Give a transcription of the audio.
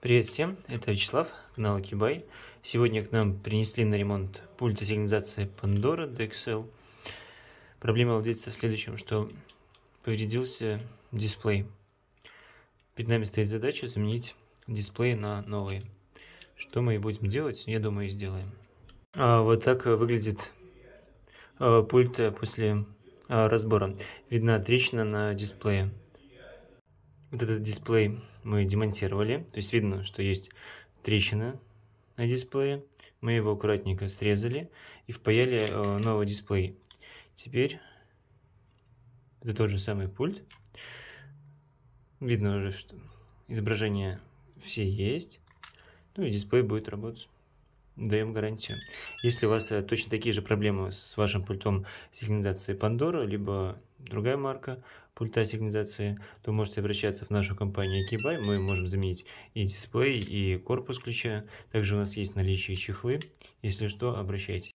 Привет всем, это Вячеслав, канал Кибай. Сегодня к нам принесли на ремонт пульт сигнализации Pandora DXL. Проблема владельца в следующем, что повредился дисплей. Перед нами стоит задача заменить дисплей на новый. Что мы и будем делать, я думаю, сделаем. А вот так выглядит а, пульт после а, разбора. Видна трещина на дисплее. Вот этот дисплей мы демонтировали. То есть видно, что есть трещина на дисплее. Мы его аккуратненько срезали и впаяли э, новый дисплей. Теперь это тот же самый пульт. Видно уже, что изображения все есть. Ну и дисплей будет работать. Даем гарантию. Если у вас э, точно такие же проблемы с вашим пультом сигнализации Pandora, либо другая марка, пульта сигнализации, то можете обращаться в нашу компанию Акибай. Мы можем заменить и дисплей, и корпус ключа. Также у нас есть наличие чехлы. Если что, обращайтесь.